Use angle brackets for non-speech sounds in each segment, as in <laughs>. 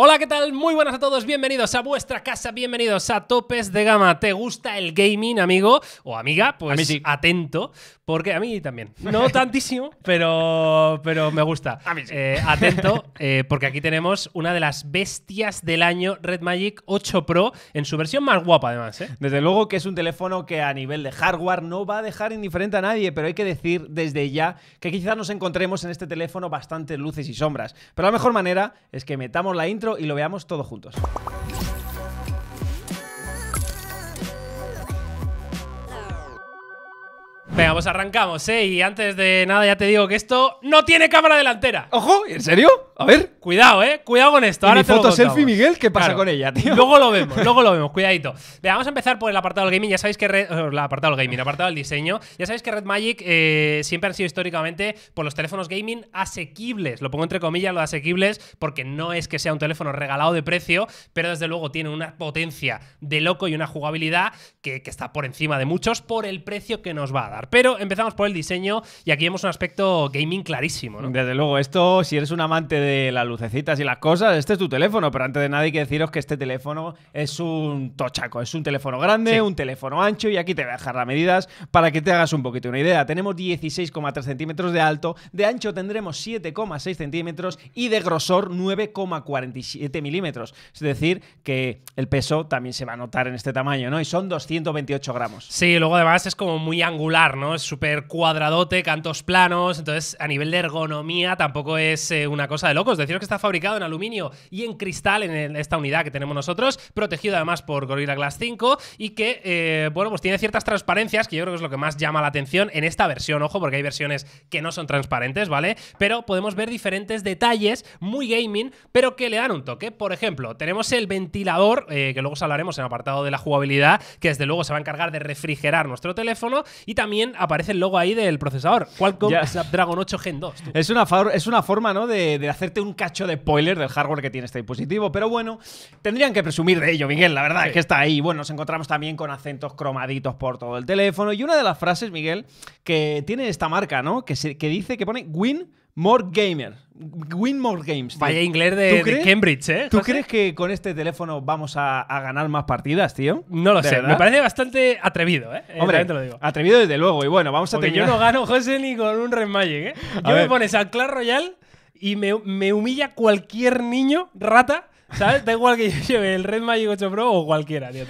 Hola, ¿qué tal? Muy buenas a todos, bienvenidos a vuestra casa, bienvenidos a Topes de Gama. ¿Te gusta el gaming, amigo o amiga? Pues atento, porque a mí también. <laughs> No tantísimo, pero, pero me gusta. A mí sí. Eh, atento, eh, porque aquí tenemos una de las bestias del año, Red Magic 8 Pro, en su versión más guapa además. ¿eh? Desde luego que es un teléfono que a nivel de hardware no va a dejar indiferente a nadie, pero hay que decir desde ya que quizás nos encontremos en este teléfono bastantes luces y sombras. Pero la mejor manera es que metamos la intro y lo veamos todos juntos. Venga, pues arrancamos, ¿eh? Y antes de nada ya te digo que esto no tiene cámara delantera. ¡Ojo! ¿En serio? A ver. Cuidado, eh. Cuidado con esto. mi foto selfie, Miguel, ¿qué pasa con ella, tío? Luego lo vemos, <laughs> luego lo vemos, cuidadito. vamos a empezar por el apartado del gaming. Ya sabéis que. Red, eh, apartado del gaming, apartado del diseño. Ya sabéis que Red Magic eh, siempre han sido históricamente por los teléfonos gaming asequibles. Lo pongo entre comillas lo asequibles porque no es que sea un teléfono regalado de precio, pero desde luego tiene una potencia de loco y una jugabilidad que, está por encima de muchos por el precio que nos va a dar. Pero empezamos por el diseño y aquí vemos un aspecto gaming clarísimo, Desde luego, esto, si eres un amante de de las lucecitas y las cosas, este es tu teléfono, pero antes de nada hay que deciros que este teléfono es un tochaco, es un teléfono grande, un teléfono ancho y aquí te voy a dejar las medidas para que te hagas un poquito una idea. Tenemos 16,3 centímetros de alto, de ancho tendremos 7,6 centímetros y de grosor 9,47 milímetros. Es decir, que el peso también se va a notar en este tamaño, ¿no? Y son 228 gramos. Sí, luego además es como muy angular, ¿no? Es súper cuadradote, cantos planos, entonces a nivel de ergonomía tampoco es eh, una cosa de locos. Deciros que está fabricado en aluminio y en cristal en esta unidad que tenemos nosotros, protegido además por Gorilla Glass 5 y que, eh, bueno, pues tiene ciertas transparencias que yo creo que es lo que más llama la atención en esta versión, ojo, porque hay versiones que no son transparentes, ¿vale? Pero podemos ver diferentes detalles muy gaming, pero que le dan un toque. Por ejemplo, tenemos el ventilador, eh, que luego os hablaremos en el apartado de la jugabilidad, que desde luego se va a encargar de refrigerar nuestro teléfono y también aparece el logo ahí del procesador, Qualcomm Dragon Snapdragon 8 Gen 2. Es una, es una forma, ¿no?, de hacer un cacho de spoiler del hardware que tiene este dispositivo. Pero bueno, tendrían que presumir de ello, Miguel. La verdad es que está ahí. Bueno, nos encontramos también con acentos cromaditos por todo el teléfono. Y una de las frases, Miguel, que tiene esta marca, ¿no? Que, dice que pone Win More Gamer. Win More Games. Vaya inglés de, Cambridge, ¿eh? ¿Tú crees que con este teléfono vamos a, ganar más partidas, tío? No lo sé. Me parece bastante atrevido, ¿eh? Hombre, lo digo. atrevido desde luego. Y bueno, vamos a tener. Yo no gano, José, ni con un Red Magic, ¿eh? A yo me pones al Clash Royale y me, humilla cualquier niño rata ¿Sabes? Da igual que yo lleve el Red Magic 8 Pro o cualquiera, tío.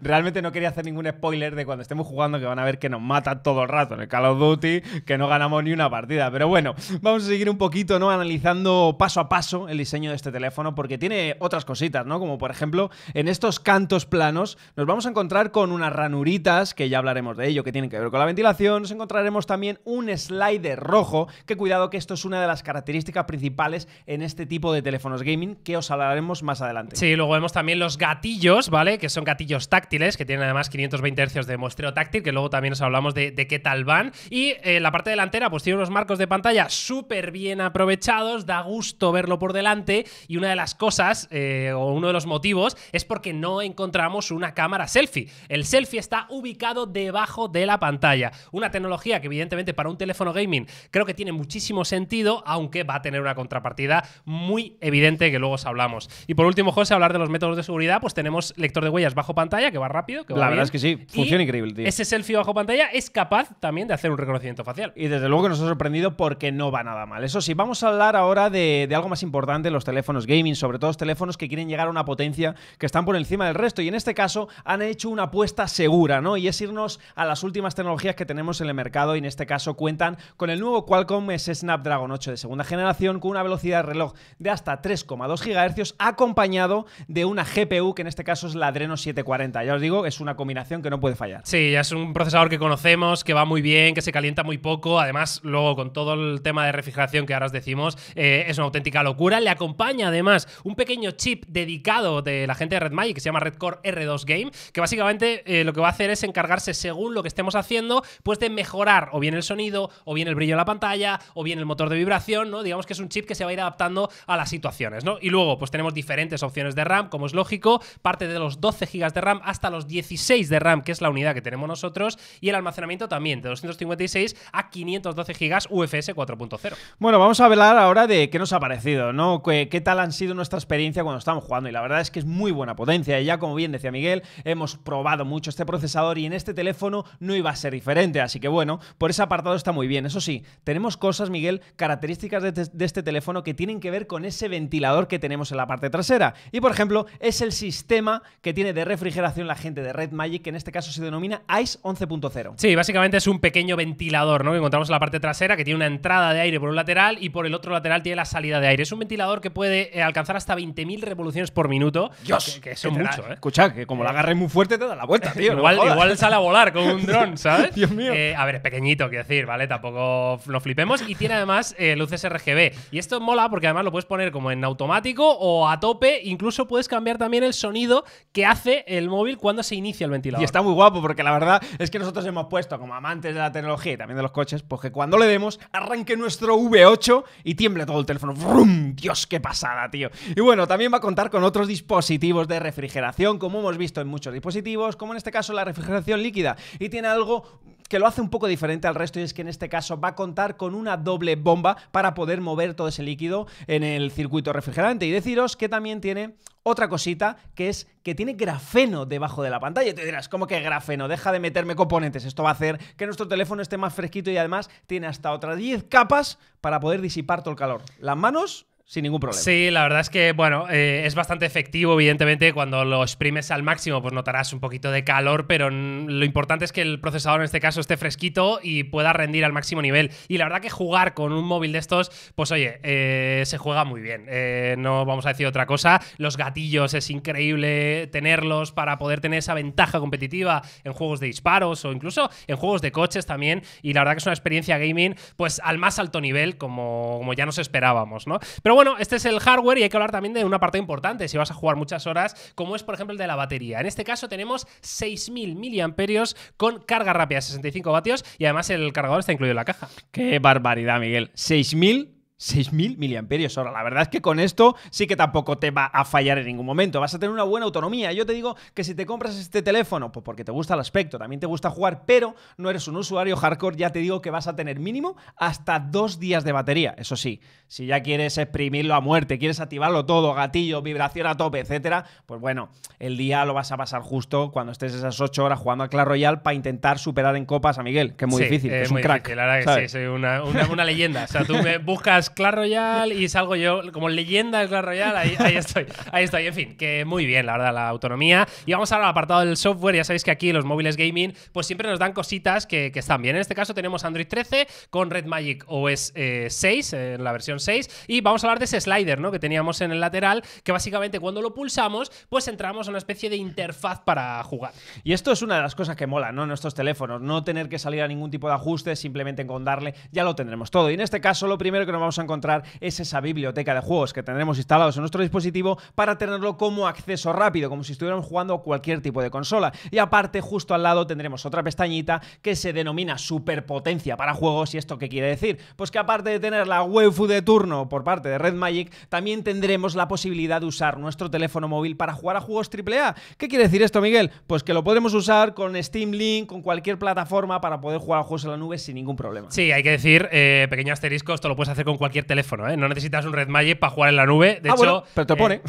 realmente no quería hacer ningún spoiler de cuando estemos jugando que van a ver que nos matan todo el rato en el Call of Duty, que no ganamos ni una partida. Pero bueno, vamos a seguir un poquito, ¿no? Analizando paso a paso el diseño de este teléfono, porque tiene otras cositas, ¿no? Como por ejemplo, en estos cantos planos nos vamos a encontrar con unas ranuritas, que ya hablaremos de ello, que tienen que ver con la ventilación. Nos encontraremos también un slider rojo, que cuidado que esto es una de las características principales en este tipo de teléfonos gaming, que os hablaremos más adelante. Sí, luego vemos también los gatillos, ¿vale? Que son gatillos táctiles, que tienen además 520 Hz de muestreo táctil, que luego también os hablamos de, qué tal van. Y eh, la parte delantera, pues tiene unos marcos de pantalla súper bien aprovechados, da gusto verlo por delante. Y una de las cosas, eh, o uno de los motivos, es porque no encontramos una cámara selfie. El selfie está ubicado debajo de la pantalla. Una tecnología que, evidentemente, para un teléfono gaming creo que tiene muchísimo sentido, aunque va a tener una contrapartida muy evidente que luego os hablamos. Y por último, José, hablar de los métodos de seguridad, pues tenemos lector de huellas bajo pantalla, que va rápido. la verdad es que sí, funciona increíble, tío. Ese selfie bajo pantalla es capaz también de hacer un reconocimiento facial. Y desde luego que nos ha sorprendido porque no va nada mal. Eso sí, vamos a hablar ahora de, de algo más importante, los teléfonos gaming, sobre todo los teléfonos que quieren llegar a una potencia que están por encima del resto. Y en este caso han hecho una apuesta segura, ¿no? Y es irnos a las últimas tecnologías que tenemos en el mercado y en este caso cuentan con el nuevo Qualcomm S Snapdragon 8 de segunda generación con una velocidad de reloj de hasta 3,2 GHz a acompañado de una GPU, que en este caso es la Dreno 740. Ya os digo, es una combinación que no puede fallar. Sí, ya es un procesador que conocemos, que va muy bien, que se calienta muy poco. Además, luego con todo el tema de refrigeración que ahora os decimos, eh, es una auténtica locura. Le acompaña además un pequeño chip dedicado de la gente de Red que se llama Redcore R2 Game, que básicamente eh, lo que va a hacer es encargarse, según lo que estemos haciendo, pues de mejorar o bien el sonido, o bien el brillo de la pantalla, o bien el motor de vibración, ¿no? Digamos que es un chip que se va a ir adaptando a las situaciones, ¿no? Y luego, pues tenemos diferentes diferentes opciones de RAM, como es lógico, parte de los 12 GB de RAM hasta los 16 de RAM, que es la unidad que tenemos nosotros, y el almacenamiento también de 256 a 512 GB UFS 4.0. Bueno, vamos a hablar ahora de qué nos ha parecido, ¿no? ¿Qué, tal han sido nuestra experiencia cuando estamos jugando? Y la verdad es que es muy buena potencia. Y ya, como bien decía Miguel, hemos probado mucho este procesador y en este teléfono no iba a ser diferente. Así que bueno, por ese apartado está muy bien. Eso sí, tenemos cosas, Miguel, características de, este, de este teléfono que tienen que ver con ese ventilador que tenemos en la parte trasera trasera. Y por ejemplo, es el sistema que tiene de refrigeración la gente de Red Magic, que en este caso se denomina Ice 11.0. Sí, básicamente es un pequeño ventilador, ¿no? Que encontramos en la parte trasera, que tiene una entrada de aire por un lateral y por el otro lateral tiene la salida de aire. Es un ventilador que puede eh, alcanzar hasta 20.000 revoluciones por minuto. Dios, que, que son mucho, ¿eh? Escucha, que como lo agarres muy fuerte te da la vuelta, tío. igual, sale a volar con un dron, <laughs> ¿sabes? Dios mío. Eh, a ver, es pequeñito, quiero decir, ¿vale? Tampoco lo flipemos. Y tiene además eh, luces RGB. Y esto mola porque además lo puedes poner como en automático o a tope. Incluso puedes cambiar también el sonido que hace el móvil cuando se inicia el ventilador. Y está muy guapo porque la verdad es que nosotros hemos puesto como amantes de la tecnología y también de los coches, porque pues cuando le demos arranque nuestro V8 y tiemble todo el teléfono. ¡Vrum! Dios, qué pasada, tío. Y bueno, también va a contar con otros dispositivos de refrigeración, como hemos visto en muchos dispositivos, como en este caso la refrigeración líquida. Y tiene algo que lo hace un poco diferente al resto y es que en este caso va a contar con una doble bomba para poder mover todo ese líquido en el circuito refrigerante. Y deciros que también tiene otra cosita que es que tiene grafeno debajo de la pantalla. Te dirás, ¿cómo que grafeno? Deja de meterme componentes. Esto va a hacer que nuestro teléfono esté más fresquito y además tiene hasta otras 10 capas para poder disipar todo el calor. Las manos sin ningún problema. Sí, la verdad es que, bueno, eh, es bastante efectivo, evidentemente, cuando lo exprimes al máximo, pues notarás un poquito de calor, pero lo importante es que el procesador en este caso esté fresquito y pueda rendir al máximo nivel. Y la verdad que jugar con un móvil de estos, pues oye, eh, se juega muy bien. Eh, no vamos a decir otra cosa. Los gatillos es increíble tenerlos para poder tener esa ventaja competitiva en juegos de disparos o incluso en juegos de coches también. Y la verdad que es una experiencia gaming, pues al más alto nivel, como, como ya nos esperábamos, ¿no? Pero bueno, este es el hardware y hay que hablar también de una parte importante si vas a jugar muchas horas, como es por ejemplo el de la batería. En este caso tenemos 6.000 miliamperios con carga rápida 65 vatios y además el cargador está incluido en la caja. ¡Qué barbaridad, Miguel! 6.000 6.000 miliamperios ahora La verdad es que con esto sí que tampoco te va a fallar en ningún momento. Vas a tener una buena autonomía. Yo te digo que si te compras este teléfono, pues porque te gusta el aspecto, también te gusta jugar, pero no eres un usuario hardcore, ya te digo que vas a tener mínimo hasta dos días de batería. Eso sí, si ya quieres exprimirlo a muerte, quieres activarlo todo, gatillo, vibración a tope, etcétera, pues bueno, el día lo vas a pasar justo cuando estés esas 8 horas jugando a Clash Royale para intentar superar en copas a Miguel, que es muy difícil, que es un crack. Difícil, sí, una, leyenda. O sea, tú <laughs> buscas Clash Royale y salgo yo como leyenda del Clash Royale. Ahí, estoy, ahí estoy. En fin, que muy bien, la verdad, la autonomía. Y vamos ahora al apartado del software. Ya sabéis que aquí los móviles gaming, pues siempre nos dan cositas que, están bien. En este caso tenemos Android 13 con Red Magic OS 6, eh, eh, en la versión 6. Y vamos a hablar de ese slider, ¿no? Que teníamos en el lateral, que básicamente cuando lo pulsamos, pues entramos a una especie de interfaz para jugar. Y esto es una de las cosas que mola, ¿no? En nuestros teléfonos, no tener que salir a ningún tipo de ajuste, simplemente con darle, ya lo tendremos todo. Y en este caso, lo primero que nos vamos encontrar es esa biblioteca de juegos que tendremos instalados en nuestro dispositivo para tenerlo como acceso rápido, como si estuviéramos jugando cualquier tipo de consola. Y aparte, justo al lado tendremos otra pestañita que se denomina superpotencia para juegos. ¿Y esto qué quiere decir? Pues que aparte de tener la WebFood de turno por parte de Red Magic, también tendremos la posibilidad de usar nuestro teléfono móvil para jugar a juegos AAA. ¿Qué quiere decir esto, Miguel? Pues que lo podremos usar con Steam Link, con cualquier plataforma para poder jugar a juegos en la nube sin ningún problema. Sí, hay que decir, eh, pequeño asterisco, esto lo puedes hacer con cualquier cualquier teléfono, ¿eh? No necesitas un Red Magic para jugar en la nube. De ah, hecho, pero te pone.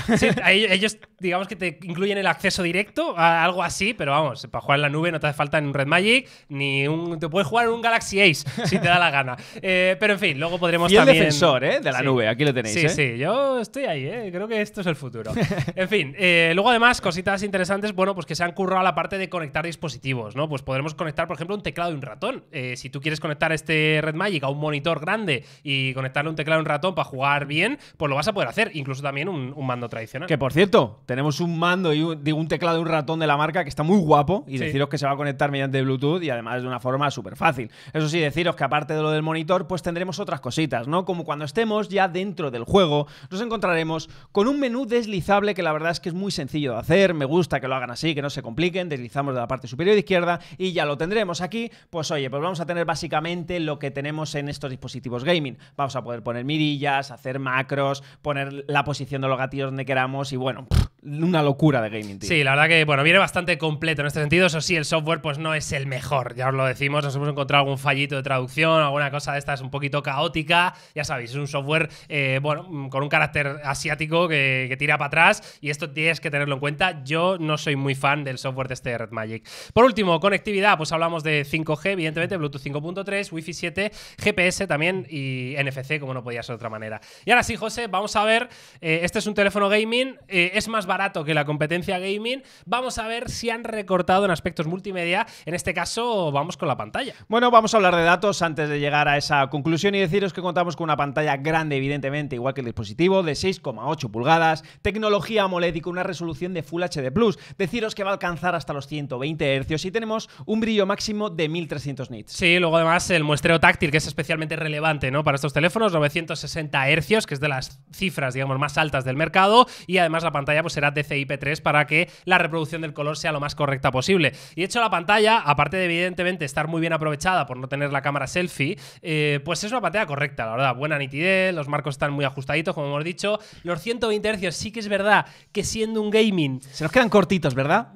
Eh, <laughs> ellos, digamos que te incluyen el acceso directo a algo así, pero vamos, para jugar en la nube no te hace falta un Red Magic ni un. Te puedes jugar en un Galaxy Ace <laughs> si te da la gana. Eh, pero en fin, luego podremos y también. defensor, ¿eh? De la nube, aquí lo tenéis. Sí, sí, yo estoy ahí, ¿eh? Creo que esto es el futuro. <laughs> en fin, luego además, cositas interesantes, bueno, pues que se han currado la parte de conectar dispositivos, ¿no? Pues podremos conectar, por ejemplo, un teclado y un ratón. si tú quieres conectar este Red Magic a un monitor grande y conectarlo un teclado y un ratón para jugar bien, pues lo vas a poder hacer, incluso también un, mando tradicional. Que por cierto, tenemos un mando y un, un teclado y un ratón de la marca que está muy guapo y deciros que se va a conectar mediante Bluetooth y además de una forma súper fácil. Eso sí, deciros que aparte de lo del monitor, pues tendremos otras cositas, ¿no? Como cuando estemos ya dentro del juego, nos encontraremos con un menú deslizable que la verdad es que es muy sencillo de hacer, me gusta que lo hagan así, que no se compliquen, deslizamos de la parte superior izquierda y ya lo tendremos aquí, pues oye, pues vamos a tener básicamente lo que tenemos en estos dispositivos gaming. Vamos a poder poner mirillas, hacer macros, poner la posición de los gatillos donde queramos y bueno, una locura de gaming. Sí, la verdad que bueno, viene bastante completo en este sentido. Eso sí, el software pues no es el mejor, ya os lo decimos. Nos hemos encontrado algún fallito de traducción, alguna cosa de estas un poquito caótica. Ya sabéis, es un software eh, mm, con un carácter asiático que, que tira para atrás y esto tienes que tenerlo en cuenta. Yo no soy muy fan del software de este Red Magic. Por último, conectividad, pues hablamos de 5G, evidentemente, Bluetooth 5.3, Wi-Fi 7, GPS también y NFC como no podía ser de otra manera. Y ahora sí, José, vamos a ver. Eh, este es un teléfono gaming, eh, es más barato que la competencia gaming. Vamos a ver si han recortado en aspectos multimedia. En este caso, vamos con la pantalla. Bueno, vamos a hablar de datos antes de llegar a esa conclusión y deciros que contamos con una pantalla grande, evidentemente, igual que el dispositivo, de 6,8 pulgadas, tecnología AMOLED y con una resolución de Full HD Plus. Deciros que va a alcanzar hasta los 120 Hz y tenemos un brillo máximo de 1300 nits. Sí, luego además el muestreo táctil, que es especialmente relevante ¿no? para estos teléfonos 960 hercios, que es de las cifras, digamos, más altas del mercado, y además la pantalla pues, será DCI-P3 para que la reproducción del color sea lo más correcta posible. Y de hecho, la pantalla, aparte de evidentemente estar muy bien aprovechada por no tener la cámara selfie, eh, pues es una pantalla correcta, la verdad. Buena nitidez, los marcos están muy ajustaditos, como hemos dicho. Los 120 hercios sí que es verdad que siendo un gaming... Se nos quedan cortitos, ¿verdad?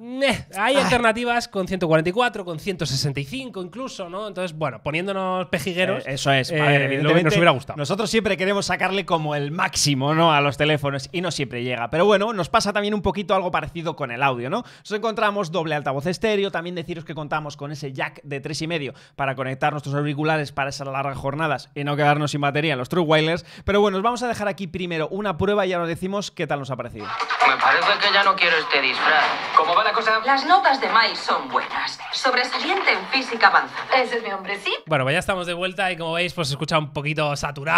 hay alternativas con 144, con 165 incluso, ¿no? Entonces, bueno, poniéndonos pejigueros... Eh, eso es. Eh, nos hubiera gustado nosotros siempre queremos sacarle como el máximo, ¿no? A los teléfonos y no siempre llega. Pero bueno, nos pasa también un poquito algo parecido con el audio, ¿no? Nos encontramos doble altavoz estéreo, también deciros que contamos con ese jack de 3,5 para conectar nuestros auriculares para esas largas jornadas y no quedarnos sin batería en los True Wireless. Pero bueno, os vamos a dejar aquí primero una prueba y ya os decimos qué tal nos ha parecido. Me parece que ya no quiero este disfraz. ¿Cómo va la cosa? Las notas de Mike son buenas. Sobresaliente en física avanzada. Ese es mi hombre, ¿sí? Bueno, pues ya estamos de vuelta y como veis, pues se escucha un poquito saturado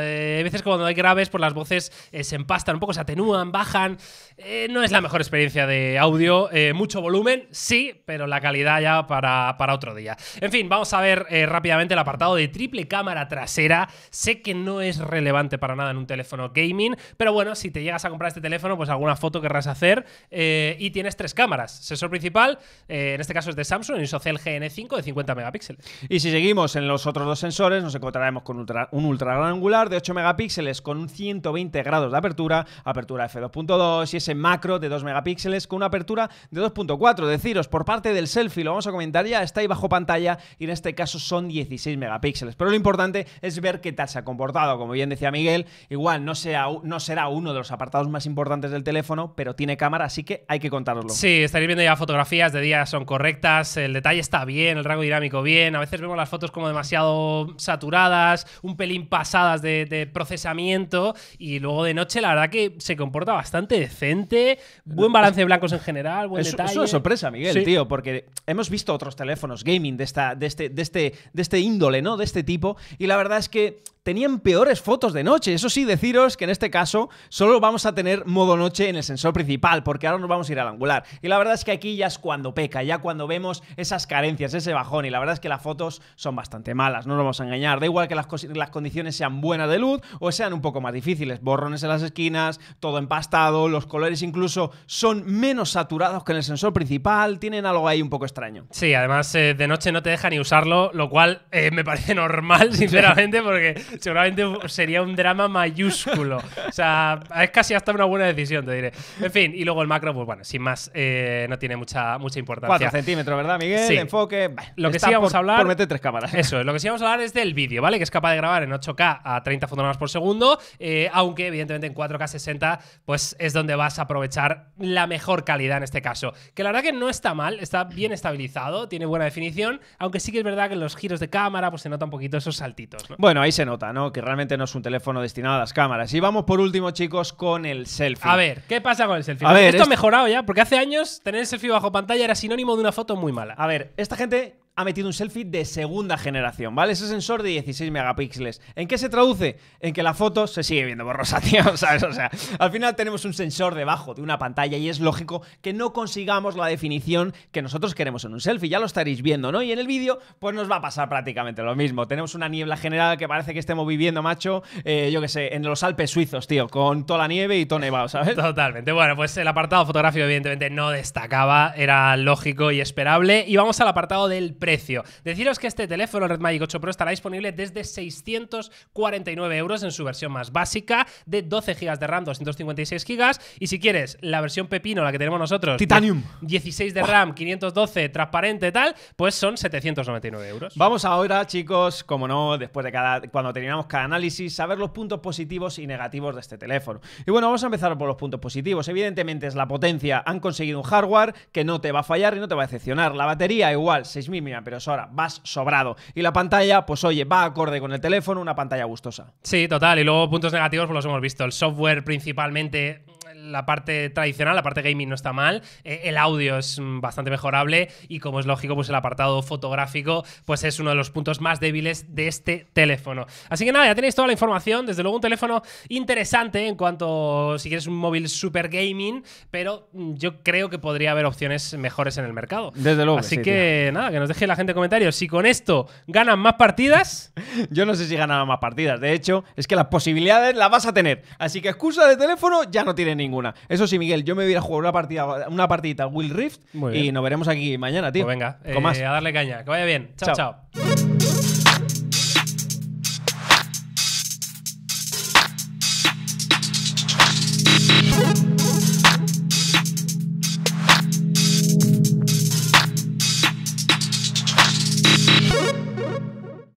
eh, hay veces cuando hay graves, pues las voces eh, se empastan un poco, se atenúan, bajan. Eh, no es la mejor experiencia de audio. mucho volumen, sí, pero la calidad ya para, para otro día. En fin, vamos a ver rápidamente el apartado de triple cámara trasera. Sé que no es relevante para nada en un teléfono gaming, pero bueno, si te llegas a comprar este teléfono, pues alguna foto querrás hacer. y tienes tres cámaras. Sensor principal, en este caso es de Samsung, Isocel GN5 de 50 megapíxeles. Y si seguimos en los otros dos sensores, nos encontraremos con un ultra angular de 8 megapíxeles con 120 grados de apertura, apertura f2.2 y ese macro de 2 megapíxeles con una apertura de 2.4. Deciros, por parte del selfie, lo vamos a comentar ya, está ahí bajo pantalla y en este caso son 16 megapíxeles. Pero lo importante es ver qué tal se ha comportado. Como bien decía Miguel, igual no, sea, no será uno de los apartados más importantes del teléfono, pero tiene cámara, así que hay que contarlo Sí, estaréis viendo ya fotografías de día, son correctas, el detalle está bien, el rango dinámico bien, a veces vemos las fotos como demasiado saturadas, un pelín pasado pasadas de, procesamiento y luego de noche la verdad que se comporta bastante decente, buen balance de blancos en general, buen detalle. Es una sorpresa, Miguel, tío, porque hemos visto otros teléfonos gaming de, esta, de, este, de, este, de este índole, ¿no? De este tipo y la verdad es que tenían peores fotos de noche. Eso sí, deciros que en este caso solo vamos a tener modo noche en el sensor principal, porque ahora nos vamos a ir al angular. Y la verdad es que aquí ya es cuando peca, ya cuando vemos esas carencias, ese bajón, y la verdad es que las fotos son bastante malas, no nos vamos a engañar. Da igual que las, condiciones sean buenas de luz o sean un poco más difíciles, borrones en las esquinas, todo empastado, los colores incluso son menos saturados que en el sensor principal, tienen algo ahí un poco extraño. Sí, además eh, de noche no te deja ni usarlo, lo cual eh, me parece normal, <laughs> sinceramente, porque seguramente sería un drama mayúsculo. O sea, es casi hasta una buena decisión, te diré. En fin, y luego el macro, pues bueno, sin más, eh, no tiene mucha, mucha importancia. 4 centímetros, ¿verdad, Miguel? Enfoque. lo que sí vamos a hablar. Por meter tres cámaras. Eso, lo que sí vamos a hablar es del vídeo, ¿vale? Que es capaz de grabar en 8K a 30 fotogramas por segundo, eh, aunque evidentemente en 4K 60, pues es donde vas a aprovechar la mejor calidad en este caso. Que la verdad que no está mal, está bien estabilizado, tiene buena definición, aunque sí que es verdad que en los giros de cámara, pues se nota un poquito esos saltitos. Bueno, ahí se nota. Que realmente no es un teléfono destinado a las cámaras. Y vamos por último, chicos, con el selfie. A ver, ¿qué pasa con el selfie? Esto ha mejorado ya, porque hace años tener el selfie bajo pantalla era sinónimo de una foto muy mala. A ver, esta gente ha metido un selfie de segunda generación, ¿vale? Ese sensor de 16 megapíxeles. ¿En qué se traduce? En que la foto se sigue viendo borrosa, <laughs> tío, ¿sabes? O sea, al final tenemos un sensor debajo de una pantalla y es lógico que no consigamos la definición que nosotros queremos en un selfie, ya lo estaréis viendo, ¿no? Y en el vídeo, pues nos va a pasar prácticamente lo mismo. Tenemos una niebla general que parece que estemos viviendo, macho, eh, yo qué sé, en los Alpes suizos, tío, con toda la nieve y todo nevado, ¿sabes? Totalmente. Bueno, pues el apartado fotográfico evidentemente no destacaba, era lógico y esperable. Y vamos al apartado del Deciros que este teléfono Red Magic 8 Pro estará disponible desde 649 euros en su versión más básica de 12 GB de RAM, 256 GB. Y si quieres la versión pepino, la que tenemos nosotros, Titanium, 16 de RAM, 512, transparente, y tal, pues son 799 euros. Vamos ahora, chicos, como no, después de cada, cuando terminamos cada análisis, saber los puntos positivos y negativos de este teléfono. Y bueno, vamos a empezar por los puntos positivos. Evidentemente es la potencia. Han conseguido un hardware que no te va a fallar y no te va a decepcionar. La batería igual, 6.000 mAh pero es ahora, vas sobrado. Y la pantalla, pues oye, va acorde con el teléfono, una pantalla gustosa. Sí, total. Y luego puntos negativos, pues los hemos visto. El software principalmente la parte tradicional, la parte gaming no está mal, eh, el audio es mm, bastante mejorable y como es lógico, pues el apartado fotográfico pues es uno de los puntos más débiles de este teléfono. Así que nada, ya tenéis toda la información, desde luego un teléfono interesante en cuanto si quieres un móvil super gaming, pero mm, yo creo que podría haber opciones mejores en el mercado. Desde luego. Así que, nada, que nos deje la gente en comentarios si con esto ganan más partidas. <laughs> yo no sé si ganan más partidas, de hecho, es que las posibilidades las vas a tener. Así que excusa de teléfono ya no tiene ninguna. Eso sí, Miguel, yo me voy a jugar una partida, una partidita Will Rift y nos veremos aquí mañana, tío. Pues venga, eh, a darle caña. Que vaya bien. chao. chao.